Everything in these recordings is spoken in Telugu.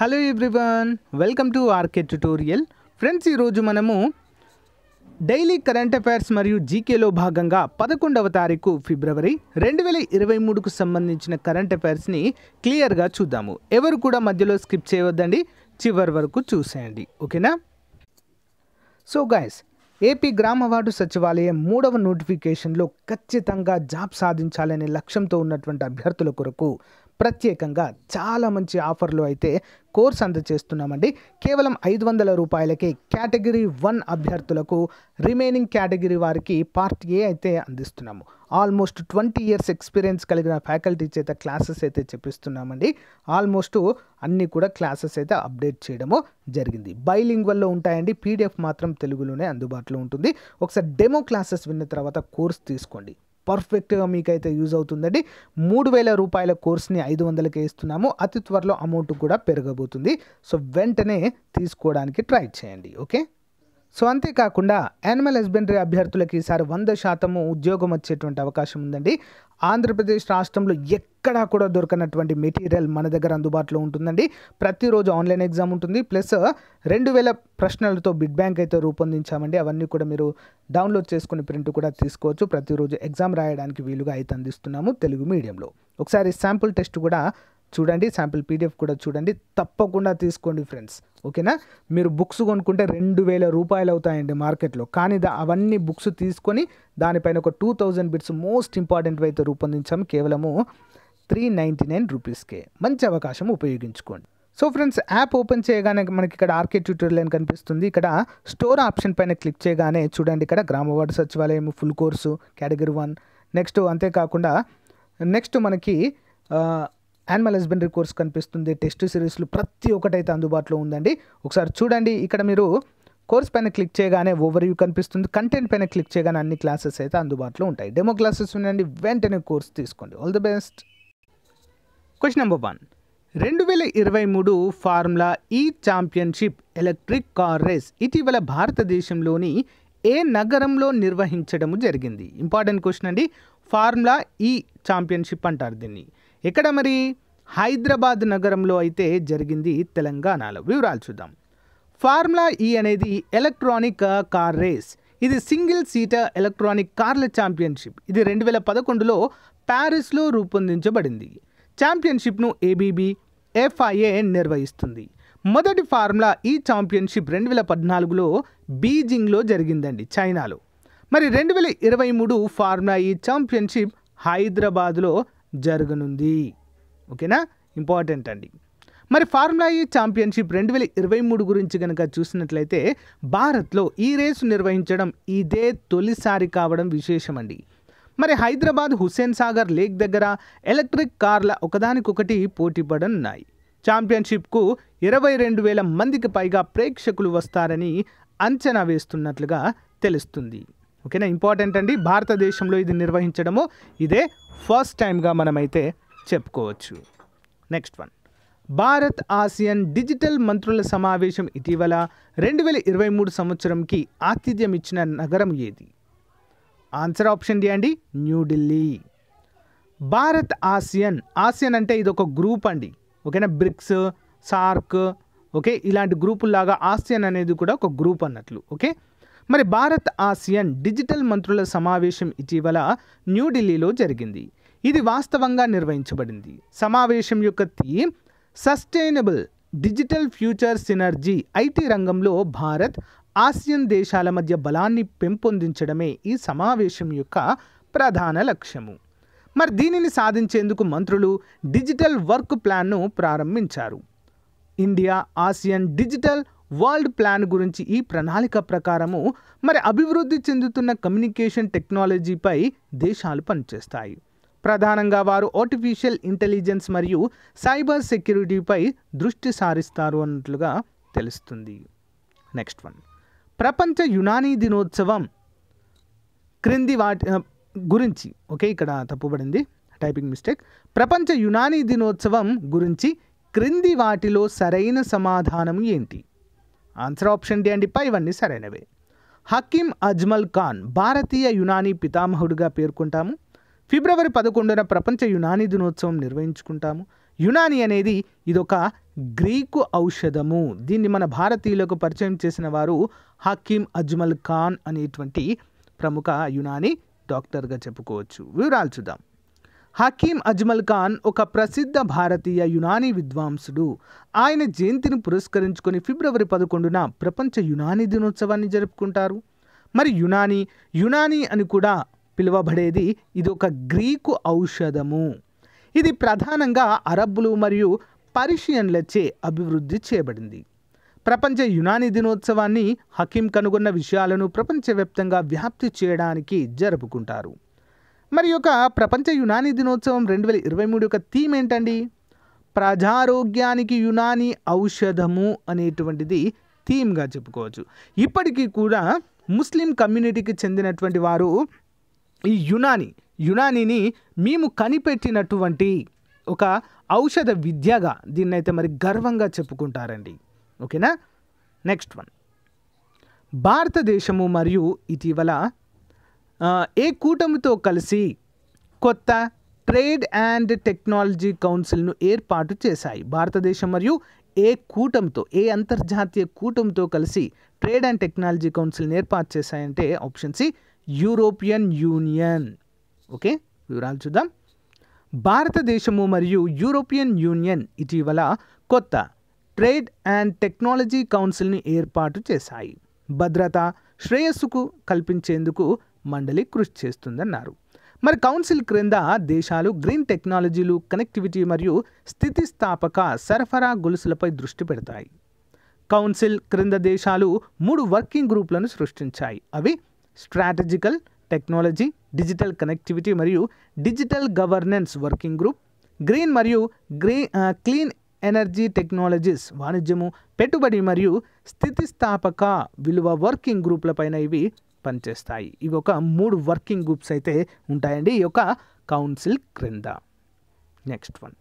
hello everyone welcome to RK tutorial friends ఈరోజు మనము డైలీ కరెంట్ అఫైర్స్ మరియు జీకేలో భాగంగా పదకొండవ తారీఖు ఫిబ్రవరి రెండు వేల ఇరవై మూడుకు సంబంధించిన కరెంట్ అఫైర్స్ని క్లియర్గా చూద్దాము ఎవరు కూడా మధ్యలో స్కిప్ చేయవద్దండి చివరి వరకు చూసేయండి ఓకేనా సో గాయస్ ఏపీ గ్రామ వార్డు సచివాలయం మూడవ నోటిఫికేషన్లో ఖచ్చితంగా జాబ్ సాధించాలనే లక్ష్యంతో ఉన్నటువంటి అభ్యర్థుల కొరకు ప్రత్యేకంగా చాలా మంచి ఆఫర్లు అయితే కోర్స్ అందజేస్తున్నామండి కేవలం ఐదు వందల రూపాయలకే కేటగిరీ వన్ అభ్యర్థులకు రిమైనింగ్ కేటగిరీ వారికి పార్ట్ ఏ అయితే అందిస్తున్నాము ఆల్మోస్ట్ ట్వంటీ ఇయర్స్ ఎక్స్పీరియన్స్ కలిగిన ఫ్యాకల్టీ చేత క్లాసెస్ అయితే చెప్పిస్తున్నామండి ఆల్మోస్ట్ అన్నీ కూడా క్లాసెస్ అయితే అప్డేట్ చేయడము జరిగింది బైలింగ్వల్లో ఉంటాయండి పీడిఎఫ్ మాత్రం తెలుగులోనే అందుబాటులో ఉంటుంది ఒకసారి డెమో క్లాసెస్ విన్న తర్వాత కోర్స్ తీసుకోండి పర్ఫెక్ట్గా మీకైతే యూజ్ అవుతుందండి మూడు వేల రూపాయల కోర్స్ని ఐదు వందలకే ఇస్తున్నాము అతి త్వరలో అమౌంట్ కూడా పెరగబోతుంది సో వెంటనే తీసుకోవడానికి ట్రై చేయండి ఓకే సో అంతేకాకుండా యానిమల్ హస్బెండరీ అభ్యర్థులకు ఈసారి వంద శాతము ఉద్యోగం వచ్చేటువంటి అవకాశం ఉందండి ఆంధ్రప్రదేశ్ రాష్ట్రంలో ఎక్కడా కూడా దొరకనటువంటి మెటీరియల్ మన దగ్గర అందుబాటులో ఉంటుందండి ప్రతిరోజు ఆన్లైన్ ఎగ్జామ్ ఉంటుంది ప్లస్ రెండు వేల ప్రశ్నలతో బిడ్ బ్యాంక్ అయితే రూపొందించామండి అవన్నీ కూడా మీరు డౌన్లోడ్ చేసుకుని ప్రింట్ కూడా తీసుకోవచ్చు ప్రతిరోజు ఎగ్జామ్ రాయడానికి వీలుగా అయితే అందిస్తున్నాము తెలుగు మీడియంలో ఒకసారి శాంపుల్ టెస్ట్ కూడా చూడండి శాంపిల్ పీడిఎఫ్ కూడా చూడండి తప్పకుండా తీసుకోండి ఫ్రెండ్స్ ఓకేనా మీరు బుక్స్ కొనుక్కుంటే రెండు వేల రూపాయలు అవుతాయండి మార్కెట్లో కానీ దా అవన్నీ బుక్స్ తీసుకొని దానిపైన ఒక two thousand bits most important అయితే రూపొందించాం కేవలము త్రీ నైంటీ నైన్ రూపీస్కే మంచి అవకాశం ఉపయోగించుకోండి సో ఫ్రెండ్స్ యాప్ ఓపెన్ చేయగానే మనకి ఇక్కడ ఆర్కే ట్యూటోరియల్ అని కనిపిస్తుంది ఇక్కడ స్టోర్ ఆప్షన్ పైన క్లిక్ చేయగానే చూడండి ఇక్కడ గ్రామ వార్డు సచివాలయం full course category one next అంతేకాకుండా నెక్స్ట్ మనకి యానిమల్ హస్బెండరీ కోర్స్ కనిపిస్తుంది టెస్ట్ సిరీస్లు ప్రతి ఒక్కటైతే అందుబాటులో ఉందండి ఒకసారి చూడండి ఇక్కడ మీరు కోర్స్ పైన క్లిక్ చేయగానే ఓవర్ యూ కనిపిస్తుంది కంటెంట్ పైన క్లిక్ చేయగానే అన్ని క్లాసెస్ అయితే అందుబాటులో ఉంటాయి డెమో క్లాసెస్ ఉన్నాయండి వెంటనే కోర్స్ తీసుకోండి all the best question number one రెండు వేల ఇరవై మూడు formula E championship electric car race ఇటీవల భారతదేశంలోని ఏ నగరంలో నిర్వహించడం జరిగింది ఇంపార్టెంట్ క్వశ్చన్ అండి ఫార్ములా ఈ ఛాంపియన్షిప్ అంటారు దీన్ని ఇక్కడ మరి హైదరాబాద్ నగరంలో అయితే జరిగింది తెలంగాణలో వివరాలు చూద్దాం ఫార్ములా ఈ e అనేది ఎలక్ట్రానిక్ కార్ రేస్ ఇది సింగిల్ సీటర్ ఎలక్ట్రానిక్ కార్ల ఛాంపియన్షిప్ ఇది రెండు వేల పదకొండులో ప్యారిస్లో రూపొందించబడింది ఛాంపియన్షిప్ను ఏబీబీ ఎఫ్ఐఏ నిర్వహిస్తుంది మొదటి ఫార్ములా ఈ e ఛాంపియన్షిప్ రెండు వేల పద్నాలుగులో బీజింగ్లో జరిగిందండి చైనాలో మరి రెండు వేల ఇరవై మూడు ఫార్ములా ఈ e ఛాంపియన్షిప్ హైదరాబాద్లో జరగనుంది ఓకేనా ఇంపార్టెంట్ అండి మరి ఫార్ములా ఈ ఛాంపియన్షిప్ రెండు వేల ఇరవై మూడు గురించి కనుక చూసినట్లయితే భారత్లో ఈ రేసు నిర్వహించడం ఇదే తొలిసారి కావడం విశేషమండి మరి హైదరాబాద్ హుస్సేన్ సాగర్ లేక్ దగ్గర ఎలక్ట్రిక్ కార్ల ఒకదానికొకటి పోటీపడనున్నాయి ఛాంపియన్షిప్కు ఇరవై రెండు వేల మందికి పైగా ప్రేక్షకులు వస్తారని అంచనా వేస్తున్నట్లుగా తెలుస్తుంది ఓకేనా ఇంపార్టెంట్ అండి భారతదేశంలో ఇది నిర్వహించడము ఇదే ఫస్ట్ టైంగా మనమైతే చెప్పుకోవచ్చు next one Bharat ASEAN digital మంత్రుల సమావేశం ఇటీవల రెండు వేల ఇరవై మూడు సంవత్సరంకి ఆతిథ్యం ఇచ్చిన నగరం ఏది ఆన్సర్ ఆప్షన్ డి అండి న్యూఢిల్లీ భారత్ ఆసియన్ ఆసియన్ అంటే ఇది ఒక గ్రూప్ అండి ఓకేనా బ్రిక్స్ సార్క్ ఓకే ఇలాంటి గ్రూపుల్లాగా ఆసియన్ అనేది కూడా ఒక గ్రూప్ అన్నట్లు ఓకే మరి భారత్ ఆసియన్ డిజిటల్ మంత్రుల సమావేశం ఇటీవల న్యూఢిల్లీలో జరిగింది ఇది వాస్తవంగా నిర్వహించబడింది సమావేశం యొక్క theme sustainable digital future synergy IT రంగంలో భారత్ ఆసియన్ దేశాల మధ్య బలాన్ని పెంపొందించడమే ఈ సమావేశం యొక్క ప్రధాన లక్ష్యము మరి దీనిని సాధించేందుకు మంత్రులు డిజిటల్ వర్క్ ప్లాన్ను ప్రారంభించారు India ASEAN digital world plan గురించి ఈ ప్రణాళిక ప్రకారము మరి అభివృద్ధి చెందుతున్న కమ్యూనికేషన్ టెక్నాలజీపై దేశాలు పనిచేస్తాయి ప్రధానంగా వారు ఆర్టిఫిషియల్ ఇంటెలిజెన్స్ మరియు సైబర్ సెక్యూరిటీపై దృష్టి సారిస్తారు అన్నట్లుగా తెలుస్తుంది నెక్స్ట్ వన్ ప్రపంచ యునానీ దినోత్సవం క్రింది వాటి గురించి ఓకే ఇక్కడ తప్పుబడింది టైపింగ్ మిస్టేక్ ప్రపంచ యునానీ దినోత్సవం గురించి క్రింది వాటిలో సరైన సమాధానం ఏంటి ఆన్సర్ ఆప్షన్ డి అండి పైవన్నీ సరైనవే హకీం అజ్మల్ ఖాన్ భారతీయ యునానీ పితామహుడిగా పేర్కొంటాము ఫిబ్రవరి పదకొండున ప్రపంచ యునానీ దినోత్సవం నిర్వహించుకుంటాము యునానీ అనేది ఇదొక గ్రీకు ఔషధము దీన్ని మన భారతీయులకు పరిచయం చేసిన వారు హకీం అజ్మల్ ఖాన్ అనేటువంటి ప్రముఖ యునానీ డాక్టర్గా చెప్పుకోవచ్చు వివరాలు చూద్దాం హకీం అజ్మల్ ఖాన్ ఒక ప్రసిద్ధ భారతీయ యునానీ విద్వాంసుడు ఆయన జయంతిని పురస్కరించుకొని ఫిబ్రవరి పదకొండున ప్రపంచ యునానీ దినోత్సవాన్ని జరుపుకుంటారు మరి యునానీ యునానీ అని కూడా పిలువబడేది ఇది ఒక గ్రీకు ఔషధము ఇది ప్రధానంగా అరబ్బులు మరియు పర్షియన్లచే అభివృద్ధి చేయబడింది ప్రపంచ యునానీ దినోత్సవాన్ని హకీం కనుగొన్న విషయాలను ప్రపంచవ్యాప్తంగా వ్యాప్తి చేయడానికి జరుపుకుంటారు మరి యొక్క ప్రపంచ యునాని దినోత్సవం రెండు వేల ఇరవై మూడు యొక్క థీమ్ ఏంటండి ప్రజారోగ్యానికి యునాని ఔషధము అనేటువంటిది థీమ్గా చెప్పుకోవచ్చు ఇప్పటికీ కూడా ముస్లిం కమ్యూనిటీకి చెందినటువంటి వారు ఈ యునాని యునానీని మేము కనిపెట్టినటువంటి ఒక ఔషధ విద్యగా దీన్నైతే మరి గర్వంగా చెప్పుకుంటారండి ఓకేనా నెక్స్ట్ వన్ భారతదేశము మరియు ఇటీవల ఏ కూటమితో కలిసి కొత్త ట్రేడ్ అండ్ టెక్నాలజీ కౌన్సిల్ను ఏర్పాటు చేశాయి భారతదేశం మరియు ఏ కూటమితో ఏ అంతర్జాతీయ కూటమితో కలిసి ట్రేడ్ అండ్ టెక్నాలజీ కౌన్సిల్ని ఏర్పాటు చేశాయంటే option C European Union okay వివరాలు చూద్దాం భారతదేశము మరియు యూరోపియన్ యూనియన్ ఇటీవల కొత్త ట్రేడ్ అండ్ టెక్నాలజీ కౌన్సిల్ని ఏర్పాటు చేశాయి భద్రత శ్రేయస్సుకు కల్పించేందుకు మండలి కృషి చేస్తుందన్నారు మరి కౌన్సిల్ క్రింద దేశాలు గ్రీన్ టెక్నాలజీలు కనెక్టివిటీ మరియు స్థితిస్థాపక సరఫరా గొలుసులపై దృష్టి పెడతాయి కౌన్సిల్ క్రింద దేశాలు మూడు వర్కింగ్ గ్రూపులను సృష్టించాయి అవి స్ట్రాటజికల్ టెక్నాలజీ డిజిటల్ కనెక్టివిటీ మరియు digital governance working group green మరియు గ్రీన్ క్లీన్ ఎనర్జీ టెక్నాలజీస్ వాణిజ్యము పెట్టుబడి మరియు స్థితిస్థాపక విలువ వర్కింగ్ గ్రూపులపైన ఇవి పనిచేస్తాయి ఇవి ఒక మూడు వర్కింగ్ గ్రూప్స్ అయితే ఉంటాయండి ఈ యొక్క కౌన్సిల్ క్రింద నెక్స్ట్ వన్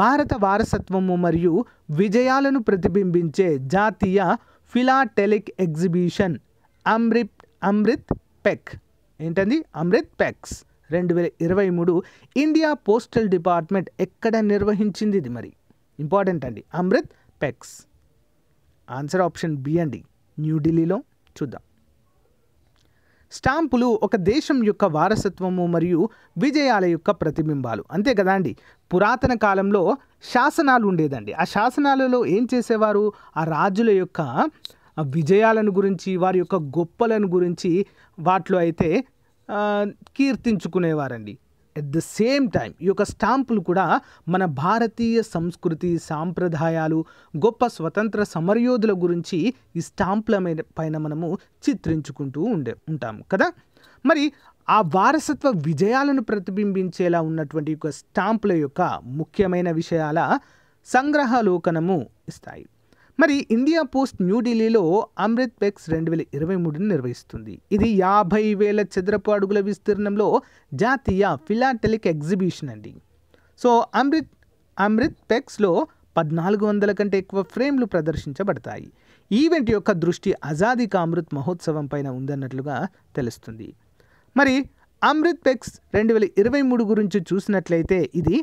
భారత వారసత్వము మరియు విజయాలను ప్రతిబింబించే జాతీయ philatelic exhibition Amrit Amritpex ఏంటండి అమృత్ పెక్స్ రెండు వేల ఇరవై మూడు ఇండియా పోస్టల్ డిపార్ట్మెంట్ ఎక్కడ నిర్వహించింది ఇది మరి ఇంపార్టెంట్ అండి Amritpex answer option B అండి న్యూఢిల్లీలో చూద్దాం స్టాంపులు ఒక దేశం యొక్క వారసత్వము మరియు విజయాల యొక్క ప్రతిబింబాలు అంతే కదా అండి పురాతన కాలంలో శాసనాలు ఉండేదండి ఆ శాసనాలలో ఏం చేసేవారు ఆ రాజుల యొక్క విజయాలను గురించి వారి యొక్క గొప్పలను గురించి వాటిలో అయితే కీర్తించుకునేవారండి ఎట్ ద సేమ్ టైం ఈ యొక్క స్టాంపులు కూడా మన భారతీయ సంస్కృతి సాంప్రదాయాలు గొప్ప స్వతంత్ర సమరయోధుల గురించి ఈ స్టాంపుల పైన మనము చిత్రించుకుంటూ ఉండే ఉంటాము కదా మరి ఆ వారసత్వ విజయాలను ప్రతిబింబించేలా ఉన్నటువంటి యొక్క స్టాంపుల యొక్క ముఖ్యమైన విషయాల సంగ్రహలోకనము ఇస్తాయి మరి ఇండియా పోస్ట్ న్యూఢిల్లీలో అమృత్ పెక్స్ రెండు వేల ఇరవై మూడుని నిర్వహిస్తుంది ఇది యాభై వేల చదరపు అడుగుల విస్తీర్ణంలో జాతీయ ఫిలాటెలిక్ ఎగ్జిబిషన్ అండి సో అమృత్ అమృత్ పెక్స్లో పద్నాలుగు వందల కంటే ఎక్కువ ఫ్రేమ్లు ప్రదర్శించబడతాయి ఈవెంట్ యొక్క దృష్టి అజాదీ కా అమృత్ మహోత్సవం పైన ఉందన్నట్లుగా తెలుస్తుంది మరి అమృత్ పెక్స్ రెండు వేల ఇరవై మూడు గురించి చూసినట్లయితే ఇది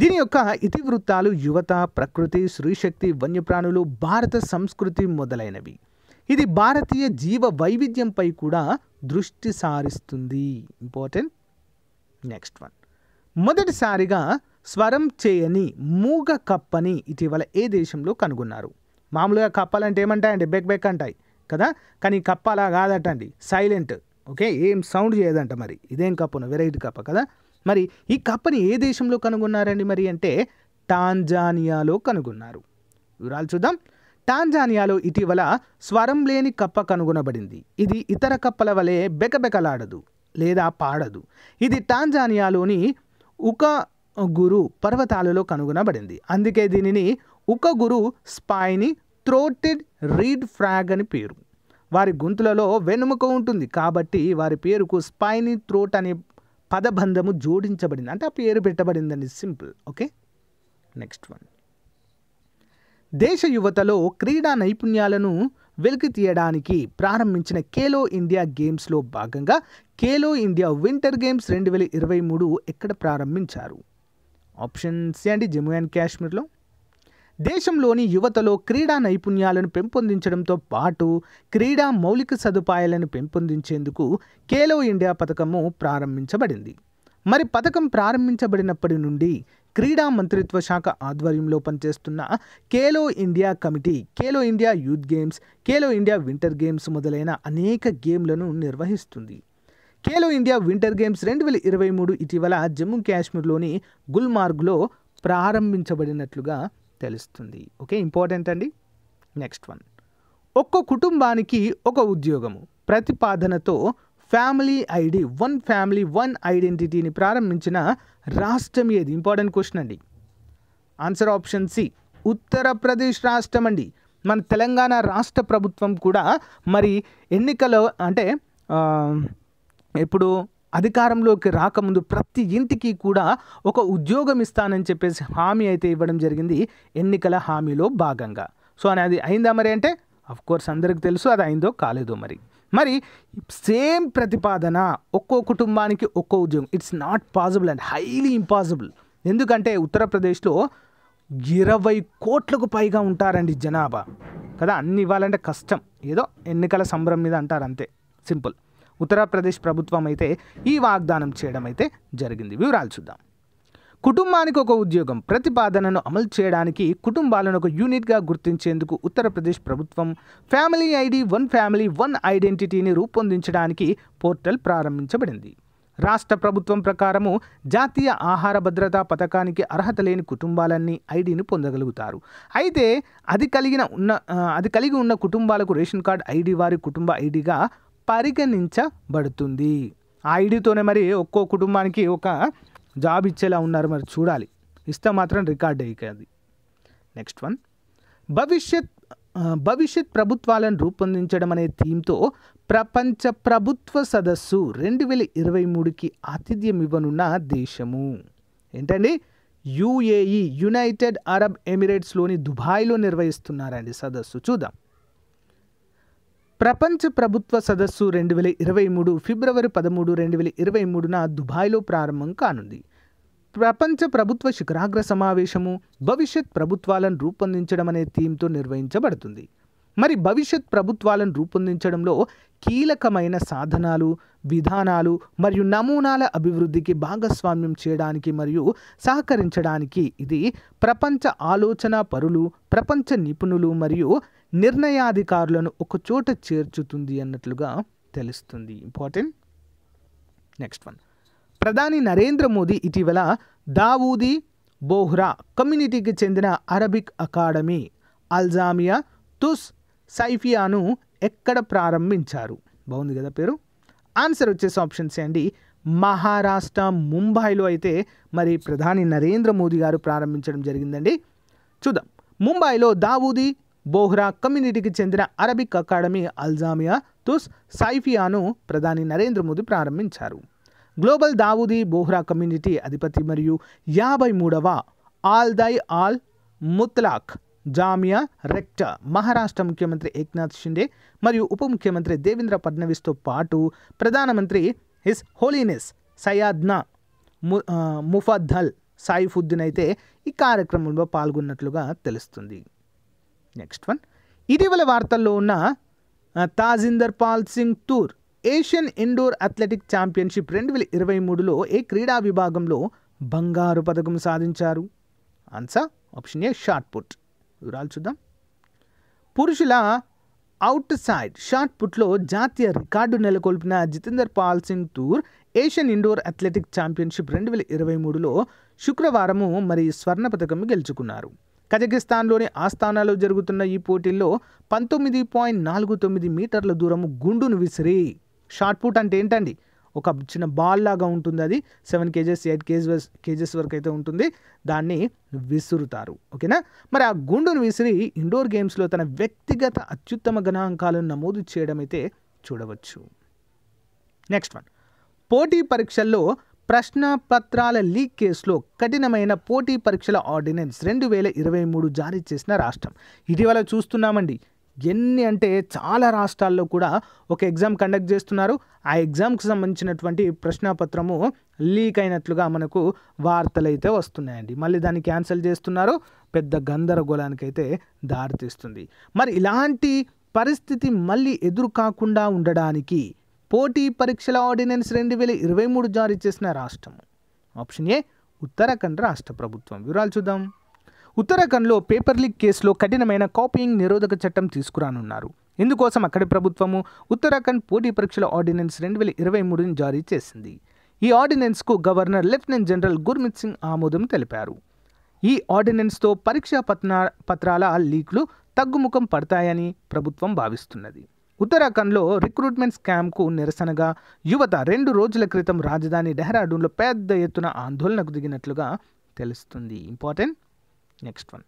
దీని యొక్క ఇతివృత్తాలు యువత ప్రకృతి శ్రీశక్తి వన్యప్రాణులు భారత సంస్కృతి మొదలైనవి ఇది భారతీయ జీవ వైవిధ్యంపై కూడా దృష్టి సారిస్తుంది ఇంపార్టెంట్ నెక్స్ట్ వన్ మొదటిసారిగా స్వరం చేయని మూగ కప్పని ఇటీవల ఏ దేశంలో కనుగొన్నారు మామూలుగా కప్పాలంటే ఏమంటాయండి బెక్ బెక్ అంటాయి కదా కానీ కప్ప అలా కాదటండి సైలెంట్ ఓకే ఏం సౌండ్ చేయదంట మరి ఇదేం కప్పను వెరైటీ కప్ప కదా మరి ఈ కప్పని ఏ దేశంలో కనుగొన్నారండి మరి అంటే టాంజానియాలో కనుగొన్నారు వివరాలు చూద్దాం టాంజానియాలో ఇటీవల స్వరం లేని కప్ప కనుగొనబడింది ఇది ఇతర కప్పల వలె బెకబెకలాడదు లేదా పాడదు ఇది టాంజానియాలోని ఉక గురు పర్వతాలలో కనుగొనబడింది అందుకే దీనిని ఉక గురు స్పాయిని త్రోటెడ్ రీడ్ ఫ్రాగ్ అని పేరు వారి గొంతులలో వెనుముక ఉంటుంది కాబట్టి వారి పేరుకు స్పైనీ త్రోట్ అనే పదబంధము జోడించబడింది అంటే ఆ పేరు పెట్టబడిందండి సింపుల్ ఓకే నెక్స్ట్ వన్ దేశ యువతలో క్రీడా నైపుణ్యాలను వెలికి తీయడానికి ప్రారంభించిన ఖేలో ఇండియా గేమ్స్లో భాగంగా ఖేలో ఇండియా వింటర్ గేమ్స్ రెండు వేల ఇరవై మూడు ఎక్కడ ప్రారంభించారు ఆప్షన్స్ అండి జమ్మూ అండ్ కాశ్మీర్లో దేశంలోని యువతలో క్రీడా నైపుణ్యాలను పెంపొందించడంతో పాటు క్రీడా మౌలిక సదుపాయాలను పెంపొందించేందుకు ఖేలో ఇండియా పథకము ప్రారంభించబడింది మరి పథకం ప్రారంభించబడినప్పటి నుండి క్రీడా మంత్రిత్వ శాఖ ఆధ్వర్యంలో పనిచేస్తున్న Khelo India committee Khelo India youth games Khelo India winter games మొదలైన అనేక గేమ్లను నిర్వహిస్తుంది ఖేలో ఇండియా వింటర్ గేమ్స్ రెండు వేల ఇరవై మూడు ఇటీవల జమ్మూ కాశ్మీర్లోని గుల్మార్గ్లో ప్రారంభించబడినట్లుగా తెలుస్తుంది ఓకే ఇంపార్టెంట్ అండి నెక్స్ట్ వన్ ఒక్కో కుటుంబానికి ఒక ఉద్యోగము ప్రతిపాదనతో family ID one family one ఐడెంటిటీని ప్రారంభించిన రాష్ట్రం ఏది ఇంపార్టెంట్ క్వశ్చన్ అండి ఆన్సర్ ఆప్షన్ సి ఉత్తరప్రదేశ్ రాష్ట్రం అండి మన తెలంగాణ రాష్ట్ర ప్రభుత్వం కూడా మరి ఎన్నికలో అంటే ఇప్పుడు అధికారంలోకి రాకముందు ప్రతి ఇంటికి కూడా ఒక ఉద్యోగం ఇస్తానని చెప్పేసి హామీ అయితే ఇవ్వడం జరిగింది ఎన్నికల హామీలో భాగంగా సో అనేది అయిందా మరి అంటే కోర్స్ అందరికీ తెలుసు అది అయిందో కాలేదో మరి మరి సేమ్ ప్రతిపాదన ఒక్కో కుటుంబానికి ఒక్కో ఉద్యోగం it's not possible and highly impossible ఎందుకంటే ఉత్తరప్రదేశ్లో ఇరవై కోట్లకు పైగా ఉంటారండి జనాభా కదా అన్ని ఇవ్వాలంటే కష్టం ఏదో ఎన్నికల సంబరం మీద అంటారు అంతే సింపుల్ ఉత్తరప్రదేశ్ ప్రభుత్వం అయితే ఈ వాగ్దానం చేయడం అయితే జరిగింది వివరాలు చూద్దాం కుటుంబానికి ఒక ఉద్యోగం ప్రతిపాదనను అమలు చేయడానికి కుటుంబాలను ఒక యూనిట్గా గుర్తించేందుకు ఉత్తరప్రదేశ్ ప్రభుత్వం family ID one family one ఐడెంటిటీని రూపొందించడానికి పోర్టల్ ప్రారంభించబడింది రాష్ట్ర ప్రభుత్వం ప్రకారము జాతీయ ఆహార భద్రతా పథకానికి అర్హత లేని కుటుంబాలన్నీ ఐడిని పొందగలుగుతారు అయితే అది కలిగిన ఉన్న అది కలిగి ఉన్న కుటుంబాలకు రేషన్ కార్డ్ ఐడి వారి కుటుంబ ఐడిగా పరిగణించబడుతుంది ఆ ఐడితోనే మరి ఒక్కో కుటుంబానికి ఒక జాబ్ ఇచ్చేలా ఉన్నారు మరి చూడాలి ఇస్తే మాత్రం రికార్డ్ అది నెక్స్ట్ వన్ భవిష్యత్ భవిష్యత్ ప్రభుత్వాలను రూపొందించడం అనే థీమ్తో ప్రపంచ ప్రభుత్వ సదస్సు రెండు వేల ఇరవై మూడుకి ఆతిథ్యం ఇవ్వనున్న దేశము ఏంటండి యుఏఈ యునైటెడ్ అరబ్ ఎమిరేట్స్లోని దుబాయ్లో నిర్వహిస్తున్నారండి సదస్సు చూద్దాం ప్రపంచ ప్రభుత్వ సదస్సు రెండు వేల ఇరవై మూడు ఫిబ్రవరి పదమూడు రెండు వేల ఇరవై మూడున దుబాయ్లో ప్రారంభం కానుంది ప్రపంచ ప్రభుత్వ శిఖరాగ్ర సమావేశము భవిష్యత్ ప్రభుత్వాలను రూపొందించడం అనే థీమ్తో నిర్వహించబడుతుంది మరి భవిష్యత్ ప్రభుత్వాలను రూపొందించడంలో కీలకమైన సాధనాలు విధానాలు మరియు నమూనాల అభివృద్ధికి భాగస్వామ్యం చేయడానికి మరియు సహకరించడానికి ఇది ప్రపంచ ఆలోచన పరులు ప్రపంచ నిపుణులు మరియు నిర్ణయాధికారులను ఒకచోట చేర్చుతుంది అన్నట్లుగా తెలుస్తుంది ఇంపార్టెంట్ నెక్స్ట్ వన్ ప్రధాని నరేంద్ర మోదీ ఇటీవల దావూదీ బోహ్రా కమ్యూనిటీకి చెందిన అరబిక్ అకాడమీ అల్జామియా తుస్ సైఫియాను ఎక్కడ ప్రారంభించారు బాగుంది కదా పేరు ఆన్సర్ వచ్చేసి ఆప్షన్స్ అండి మహారాష్ట్ర ముంబైలో అయితే మరి ప్రధాని నరేంద్ర మోదీ గారు ప్రారంభించడం జరిగిందండి చూద్దాం ముంబైలో దావూదీ బోహ్రా కమ్యూనిటీకి చెందిన అరబిక్ అకాడమీ అల్జామియా తుస్ సైఫియాను ప్రధాని నరేంద్ర మోదీ ప్రారంభించారు గ్లోబల్ దావూదీ బోహ్రా కమ్యూనిటీ అధిపతి మరియు యాభై మూడవ ఆల్ దై ఆల్ ముత్లాక్ జామియా రెక్ట మహారాష్ట్ర ముఖ్యమంత్రి ఏక్నాథ్ షిండే మరియు ఉప ముఖ్యమంత్రి దేవేంద్ర ఫడ్నవీస్తో పాటు ప్రధానమంత్రి హిస్ హోలీనెస్ సయాద్నా ము ముఫద్దల్ సాయిఫుద్దీన్ అయితే ఈ కార్యక్రమంలో పాల్గొన్నట్లుగా తెలుస్తుంది నెక్స్ట్ వన్ ఇటీవల వార్తల్లో ఉన్న Tajinder Pal Singh Toor Asian indoor athletic championship రెండు వేల ఇరవై మూడులో ఏ క్రీడా విభాగంలో బంగారు పథకం సాధించారు answer option A shot put వివరాలు చూద్దాం పురుషుల అవుట్ సైడ్ షార్ట్ పుట్లో జాతీయ రికార్డు నెలకొల్పిన Jitender Pal Singh Toor Asian indoor athletic championship రెండు వేల ఇరవై మూడులో శుక్రవారము మరి స్వర్ణ పథకం గెలుచుకున్నారు కజకిస్తాన్లోని ఆస్థానాలో జరుగుతున్న ఈ పోటీల్లో పంతొమ్మిది పాయింట్ నాలుగు తొమ్మిది మీటర్ల దూరము గుండును విసిరి షార్ట్ పుట్ అంటే ఏంటండి ఒక చిన్న బాల్ లాగా ఉంటుంది అది seven kgs eight kgs kgs వరకు అయితే ఉంటుంది దాన్ని విసురుతారు ఓకేనా మరి ఆ గుండును విసిరి ఇండోర్ గేమ్స్లో తన వ్యక్తిగత అత్యుత్తమ గణాంకాలను నమోదు చేయడం అయితే చూడవచ్చు నెక్స్ట్ వన్ పోటీ పరీక్షల్లో ప్రశ్న పత్రాల లీక్ కేసులో కఠినమైన పోటీ పరీక్షల ఆర్డినెన్స్ రెండు వేల ఇరవై మూడు జారీ చేసిన రాష్ట్రం ఇటీవల చూస్తున్నామండి ఎన్ని అంటే చాలా రాష్ట్రాల్లో కూడా ఒక ఎగ్జామ్ కండక్ట్ చేస్తున్నారు ఆ ఎగ్జామ్కి సంబంధించినటువంటి ప్రశ్నపత్రము లీక్ అయినట్లుగా మనకు వార్తలైతే వస్తున్నాయండి మళ్ళీ దాన్ని క్యాన్సిల్ చేస్తున్నారు పెద్ద గందరగోళానికైతే దారితీస్తుంది మరి ఇలాంటి పరిస్థితి మళ్ళీ ఎదురు కాకుండా ఉండడానికి పోటీ పరీక్షల ఆర్డినెన్స్ రెండు వేల ఇరవై మూడు జారీ చేసిన రాష్ట్రం ఆప్షన్ ఏ ఉత్తరాఖండ్ రాష్ట్ర ప్రభుత్వం వివరాలు చూద్దాం ఉత్తరాఖండ్లో పేపర్ లీక్ కేసులో కఠినమైన కాపీయింగ్ నిరోధక చట్టం తీసుకురానున్నారు ఇందుకోసం అక్కడి ప్రభుత్వము ఉత్తరాఖండ్ పోటీ పరీక్షల ఆర్డినెన్స్ రెండు వేల ఇరవై మూడుని జారీ చేసింది ఈ ఆర్డినెన్స్కు governor lieutenant general Gurmit Singh ఆమోదం తెలిపారు ఈ ఆర్డినెన్స్తో పరీక్షా పత్ర పత్రాల లీక్లు తగ్గుముఖం పడతాయని ప్రభుత్వం భావిస్తున్నది ఉత్తరాఖండ్లో రిక్రూట్మెంట్ స్కామ్కు నిరసనగా యువత రెండు రోజుల క్రితం రాజధాని డెహ్రాడూన్లో పెద్ద ఎత్తున ఆందోళనకు దిగినట్లుగా తెలుస్తుంది ఇంపార్టెంట్ నెక్స్ట్ వన్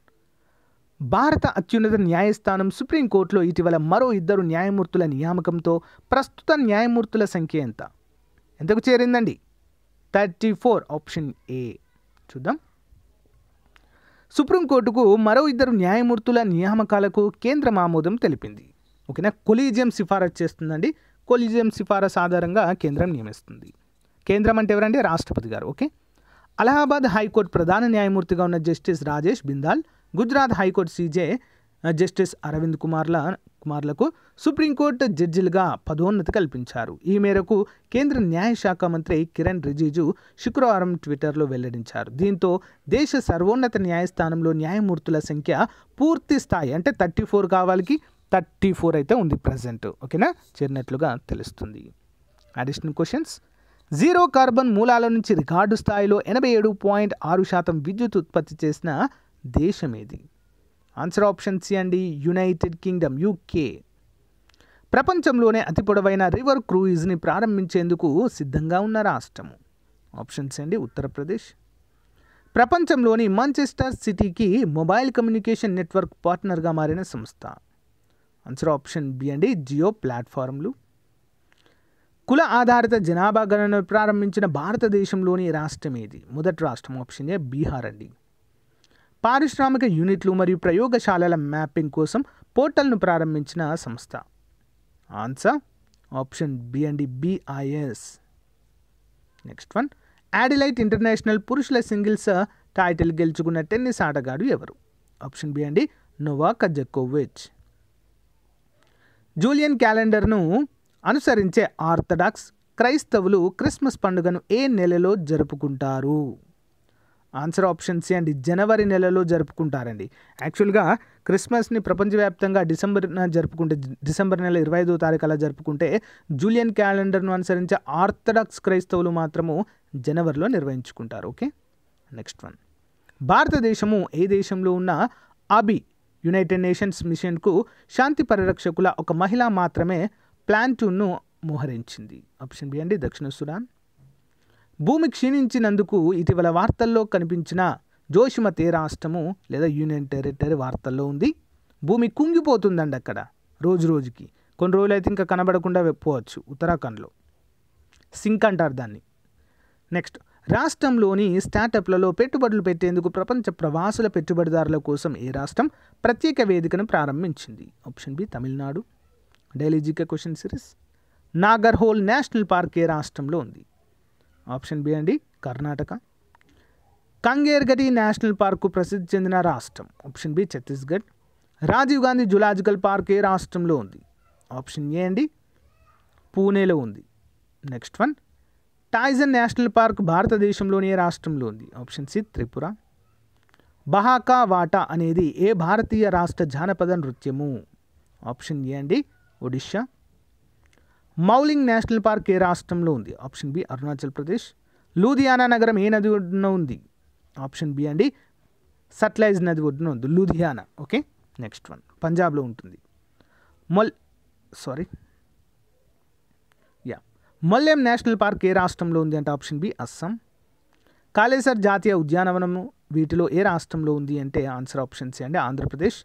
భారత అత్యున్నత న్యాయస్థానం సుప్రీంకోర్టులో ఇటీవల మరో ఇద్దరు న్యాయమూర్తుల నియామకంతో ప్రస్తుత న్యాయమూర్తుల సంఖ్య ఎంత ఎంతకు చేరిందండి థర్టీ ఫోర్ ఆప్షన్ ఏ చూద్దాం సుప్రీంకోర్టుకు మరో ఇద్దరు న్యాయమూర్తుల నియామకాలకు కేంద్రం ఆమోదం తెలిపింది ఓకేనా కొలీజియం సిఫారసు చేస్తుందండి కొలీజియం సిఫారసు ఆధారంగా కేంద్రం నియమిస్తుంది కేంద్రం అంటే ఎవరంటే రాష్ట్రపతి గారు ఓకే అలహాబాద్ హైకోర్టు ప్రధాన న్యాయమూర్తిగా ఉన్న justice Rajesh Bindal Gujarat high court CJ justice Arvind కుమార్ల కుమార్లకు సుప్రీంకోర్టు జడ్జిలుగా పదోన్నతి కల్పించారు ఈ మేరకు కేంద్ర న్యాయశాఖ మంత్రి కిరణ్ రిజిజు శుక్రవారం ట్విట్టర్లో వెల్లడించారు దీంతో దేశ సర్వోన్నత న్యాయస్థానంలో న్యాయమూర్తుల సంఖ్య పూర్తి స్థాయి అంటే థర్టీ ఫోర్ కావాలికి థర్టీ ఫోర్ అయితే ఉంది ప్రజెంట్ ఓకేనా చేరినట్లుగా తెలుస్తుంది అడిషనల్ క్వశ్చన్స్ జీరో కార్బన్ మూలాల నుంచి రికార్డు స్థాయిలో ఎనభై ఏడు పాయింట్ ఆరు శాతం విద్యుత్ ఉత్పత్తి చేసిన దేశం ఏది ఆన్సర్ ఆప్షన్స్ అండి యునైటెడ్ కింగ్డమ్ యూకే ప్రపంచంలోనే అతి పొడవైన రివర్ క్రూయిజ్ని ప్రారంభించేందుకు సిద్ధంగా ఉన్న రాష్ట్రము ఆప్షన్స్ అండి ఉత్తరప్రదేశ్ ప్రపంచంలోని మాంచెస్టర్ సిటీకి మొబైల్ కమ్యూనికేషన్ నెట్వర్క్ పార్ట్నర్గా మారిన సంస్థ ఆన్సర్ ఆప్షన్ బి అండి జియో ప్లాట్ఫారంలు కుల ఆధారిత జనాభా గణన ప్రారంభించిన భారతదేశంలోని రాష్ట్రం ఏది మొదటి రాష్ట్రం ఆప్షన్ ఏ బీహార్ అండి పారిశ్రామిక యూనిట్లు మరియు ప్రయోగశాలల మ్యాపింగ్ కోసం పోర్టల్ను ప్రారంభించిన సంస్థ ఆన్సర్ ఆప్షన్ బి అండి BIS next one Adelaide international పురుషుల సింగిల్స్ టైటిల్ గెలుచుకున్న టెన్నిస్ ఆటగాడు ఎవరు ఆప్షన్ బి అండి నోవాక్ జకోవిచ్ జూలియన్ క్యాలెండర్ను అనుసరించే ఆర్థడాక్స్ క్రైస్తవులు క్రిస్మస్ పండుగను ఏ నెలలో జరుపుకుంటారు ఆన్సర్ ఆప్షన్స్ అండి జనవరి నెలలో జరుపుకుంటారండి యాక్చువల్గా క్రిస్మస్ని ప్రపంచవ్యాప్తంగా డిసెంబర్ జరుపుకుంటే డిసెంబర్ నెల ఇరవై ఐదో తారీఖు అలా జరుపుకుంటే జూలియన్ క్యాలెండర్ను అనుసరించే ఆర్థడాక్స్ క్రైస్తవులు మాత్రము జనవరిలో నిర్వహించుకుంటారు ఓకే నెక్స్ట్ వన్ భారతదేశము ఏ దేశంలో ఉన్న అబి యునైటెడ్ నేషన్స్ మిషన్కు శాంతి పరిరక్షకుల ఒక మహిళ మాత్రమే ప్లాంటూన్ను మోహరించింది ఆప్షన్ బి అండి దక్షిణ సుడాన్ భూమి క్షీణించినందుకు ఇటీవల వార్తల్లో కనిపించిన తీర రాష్ట్రము లేదా యూనియన్ టెరిటరీ వార్తల్లో ఉంది భూమి కుంగిపోతుందండి అక్కడ రోజు రోజుకి కొన్ని రోజులు అయితే ఇంకా కనబడకుండా పోవచ్చు ఉత్తరాఖండ్లో సింక్ అంటారు దాన్ని నెక్స్ట్ రాష్ట్రంలోని స్టార్టప్లలో పెట్టుబడులు పెట్టేందుకు ప్రపంచ ప్రవాసుల పెట్టుబడిదారుల కోసం ఏ రాష్ట్రం ప్రత్యేక వేదికను ప్రారంభించింది option B Tamil Nadu daily GK question series Nagarhole national park ఏ రాష్ట్రంలో ఉంది ఆప్షన్ బి అండి కర్ణాటక కంగేర్గటి నేషనల్ పార్కు ప్రసిద్ధి చెందిన రాష్ట్రం option B Chhattisgarh Rajiv Gandhi zoological park ఏ రాష్ట్రంలో ఉంది ఆప్షన్ ఏ అండి పూణేలో ఉంది నెక్స్ట్ వన్ టైజన్ నేషనల్ పార్క్ భారతదేశంలోని ఏ రాష్ట్రంలో ఉంది ఆప్షన్ సి త్రిపుర బహాకా వాటా అనేది ఏ భారతీయ రాష్ట్ర జానపద నృత్యము ఆప్షన్ ఏ అండి ఒడిషా మౌలింగ్ నేషనల్ పార్క్ ఏ రాష్ట్రంలో ఉంది ఆప్షన్ బి అరుణాచల్ ప్రదేశ్ లూధియానా నగరం ఏ నది ఒడ్డున ఉంది ఆప్షన్ బి అండి సట్లైజ్ నది ఒడ్డున ఉంది లూధియానా ఓకే నెక్స్ట్ వన్ పంజాబ్లో ఉంటుంది మొల్ సారీ మొల్లెం నేషనల్ పార్క్ ఏ రాష్ట్రంలో ఉంది అంటే ఆప్షన్ బి అస్సాం కాళేశ్వర్ జాతీయ ఉద్యానవనము వీటిలో ఏ రాష్ట్రంలో ఉంది అంటే ఆన్సర్ ఆప్షన్ సి అంటే ఆంధ్రప్రదేశ్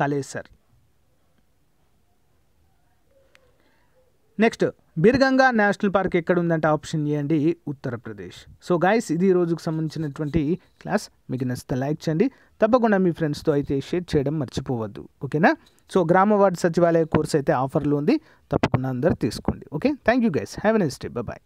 కాళేశ్వర్ నెక్స్ట్ బీర్గంగా నేషనల్ పార్క్ ఎక్కడ ఉందంటే ఆప్షన్ ఏ అండి ఉత్తరప్రదేశ్ సో గాయస్ ఇది రోజుకు సంబంధించినటువంటి క్లాస్ మీకు నచ్చితే లైక్ చేయండి తప్పకుండా మీ ఫ్రెండ్స్తో అయితే షేర్ చేయడం మర్చిపోవద్దు ఓకేనా సో గ్రామ వార్డు సచివాలయ కోర్స్ అయితే ఆఫర్లో ఉంది తప్పకుండా అందరు తీసుకోండి okay thank you guys have a nice day bye